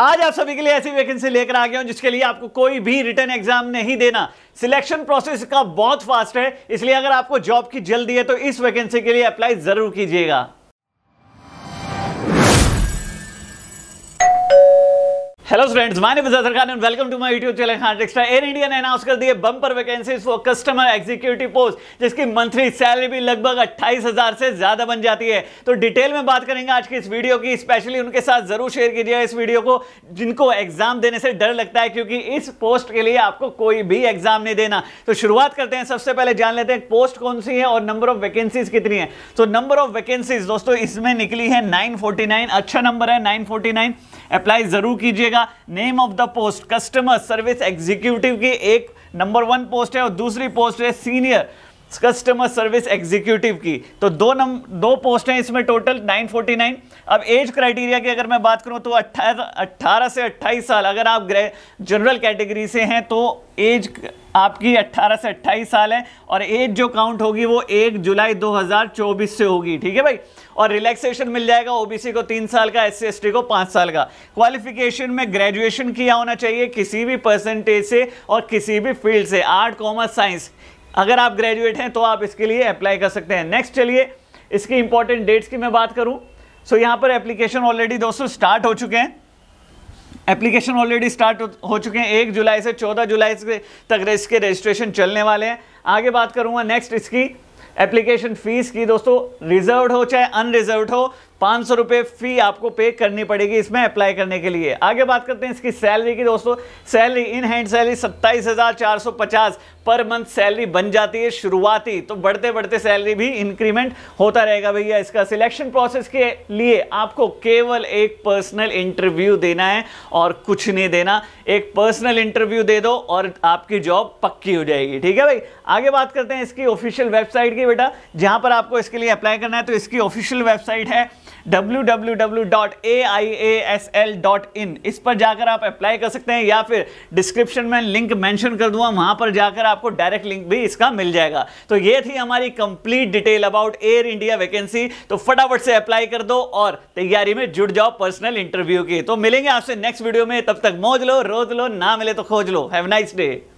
आज आप सभी के लिए ऐसी वैकेंसी लेकर आ गया हूं जिसके लिए आपको कोई भी रिटर्न एग्जाम नहीं देना सिलेक्शन प्रोसेस का बहुत फास्ट है इसलिए अगर आपको जॉब की जल्दी है तो इस वैकेंसी के लिए अप्लाई जरूर कीजिएगा hello friends my name is Azhar Khan and welcome to my YouTube channel Khan extra Air India ने अनाउंस कर दिए bumper vacancies for customer executive post जिसकी मंथली सैलरी भी लगभग 28000 से ज्यादा बन जाती है तो डिटेल में बात करेंगे आज की इस वीडियो की स्पेशली उनके साथ जरूर शेयर कीजिएगा इस वीडियो को जिनको एग्जाम देने से डर लगता है क्योंकि इस पोस्ट के लिए आपको कोई भी एग्जाम नहीं देना तो शुरुआत करते हैं सबसे पहले जान लेते हैं पोस्ट कौन सी है और नंबर ऑफ वैकेंसीज कितनी है तो नंबर ऑफ वैकेंसीज दोस्तों इसमें निकली है नाइन अच्छा नंबर है नाइन अप्लाई जरूर कीजिएगा name of the post customer service executive की एक नंबर वन पोस्ट है और दूसरी पोस्ट है सीनियर कस्टमर सर्विस एग्जीक्यूटिव की तो दो नम दो पोस्ट हैं इसमें टोटल 949 अब एज क्राइटेरिया की अगर मैं बात करूं तो 18 18 से 28 साल अगर आप जनरल कैटेगरी से हैं तो एज आपकी 18 से 28 साल है और एज जो काउंट होगी वो 1 जुलाई 2024 से होगी ठीक है भाई और रिलैक्सेशन मिल जाएगा ओबीसी को तीन साल का एस सी को पाँच साल का क्वालिफिकेशन में ग्रेजुएशन किया होना चाहिए किसी भी परसेंटेज से और किसी भी फील्ड से आर्ट कॉमर्स साइंस अगर आप ग्रेजुएट हैं तो आप इसके लिए अप्लाई कर सकते हैं नेक्स्ट चलिए इसकी इंपॉर्टेंट डेट्स की मैं बात करूं सो so, यहाँ पर एप्लीकेशन ऑलरेडी दोस्तों स्टार्ट हो चुके हैं एप्लीकेशन ऑलरेडी स्टार्ट हो चुके हैं एक जुलाई से चौदह जुलाई से तक इसके रजिस्ट्रेशन चलने वाले हैं आगे बात करूंगा नेक्स्ट इसकी एप्लीकेशन फ़ीस की दोस्तों रिजर्व हो चाहे अनरिजर्व हो पाँच सौ फ़ी आपको पे करनी पड़ेगी इसमें अप्लाई करने के लिए आगे बात करते हैं इसकी सैलरी की दोस्तों सैलरी इन हैंड सैलरी सत्ताईस हज़ार चार सौ पचास पर मंथ सैलरी बन जाती है शुरुआती तो बढ़ते बढ़ते सैलरी भी इंक्रीमेंट होता रहेगा भैया इसका सिलेक्शन प्रोसेस के लिए आपको केवल एक पर्सनल इंटरव्यू देना है और कुछ नहीं देना एक पर्सनल इंटरव्यू दे दो और आपकी जॉब पक्की हो जाएगी ठीक है भाई आगे बात करते हैं इसकी ऑफिशियल वेबसाइट की बेटा जहां पर आपको इसके लिए अप्लाई करना है तो इसकी ऑफिशियल वेबसाइट है www.aiasl.in इस पर जाकर आप अप्लाई कर सकते हैं या फिर डिस्क्रिप्शन में लिंक मेंशन कर दूंगा वहां पर जाकर आप आपको डायरेक्ट लिंक भी इसका मिल जाएगा तो ये थी हमारी complete detail about Air India vacancy तो फटाफट से अप्लाई कर दो और तैयारी में जुड़ जाओ पर्सनल इंटरव्यू की तो मिलेंगे आपसे नेक्स्ट वीडियो में तब तक मौज लो रोज लो ना मिले तो खोज लो हैव नाइस डे